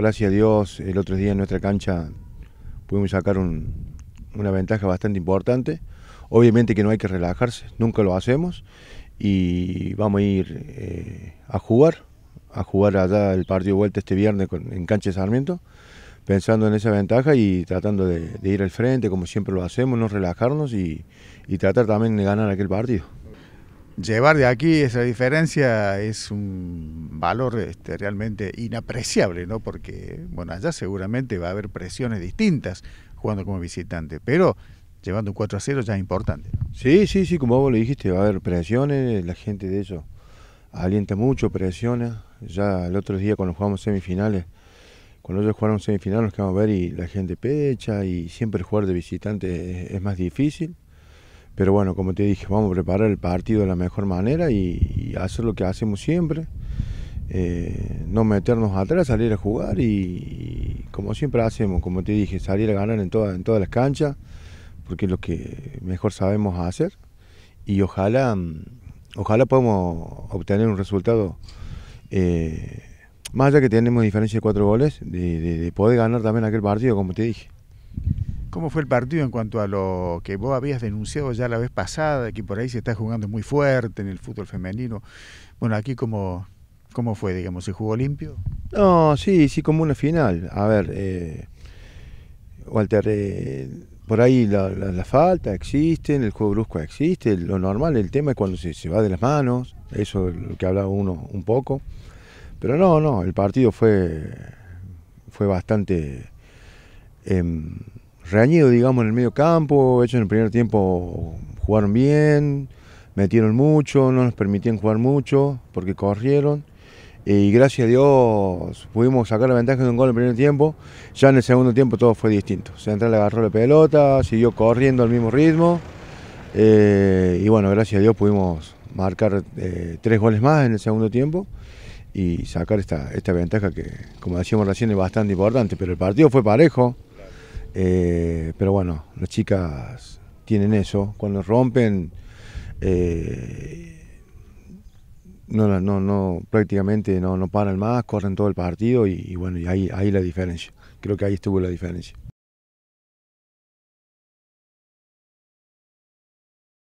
Gracias a Dios, el otro día en nuestra cancha pudimos sacar una ventaja bastante importante. Obviamente que no hay que relajarse, nunca lo hacemos y vamos a ir eh, a jugar, a jugar allá el partido vuelta este viernes en cancha de Sarmiento, pensando en esa ventaja y tratando de, ir al frente como siempre lo hacemos, no relajarnos y tratar también de ganar aquel partido llevar de aquí esa diferencia es un valor este, realmente inapreciable, ¿no? Porque, bueno, allá seguramente va a haber presiones distintas jugando como visitante, pero llevando un 4 a 0 ya es importante. Sí, sí, sí, como vos lo dijiste, va a haber presiones, la gente de eso alienta mucho, presiona. Ya el otro día cuando jugamos semifinales, cuando ellos jugaron semifinales nos quedamos a ver y la gente pecha y siempre jugar de visitante es más difícil pero bueno, como te dije, vamos a preparar el partido de la mejor manera y, hacer lo que hacemos siempre. Eh, no meternos atrás, salir a jugar y, como siempre hacemos, como te dije, salir a ganar en, toda, en todas las canchas, porque es lo que mejor sabemos hacer. Y ojalá, mm, ojalá podamos obtener un resultado, eh, más allá que tenemos diferencia de cuatro goles, de poder ganar también aquel partido, como te dije. ¿Cómo fue el partido en cuanto a lo que vos habías denunciado ya la vez pasada, que por ahí se está jugando muy fuerte en el fútbol femenino? Bueno, aquí cómo, cómo fue, digamos, ¿se jugó limpio? No, sí, sí, como una final. A ver, eh, Walter, eh, por ahí la, falta existe, el juego brusco existe, lo normal, el tema es cuando se, se va de las manos, eso es lo que hablaba uno un poco. Pero no, no, el partido fue, fue bastante... Em, reañido, digamos, en el medio campo. De hecho, en el primer tiempo jugaron bien, metieron mucho, no nos permitían jugar mucho porque corrieron. Y gracias a Dios pudimos sacar la ventaja de un gol en el primer tiempo. Ya en el segundo tiempo todo fue distinto. Central agarró la pelota, siguió corriendo al mismo ritmo. Eh, y bueno, gracias a Dios pudimos marcar eh, tres goles más en el segundo tiempo y sacar esta, esta ventaja que, como decíamos recién, es bastante importante. Pero el partido fue parejo. Eh, pero bueno, las chicas tienen eso. Cuando rompen, eh, no, no, no, prácticamente no, no paran más, corren todo el partido y, y bueno, y ahí, ahí la diferencia. Creo que ahí estuvo la diferencia.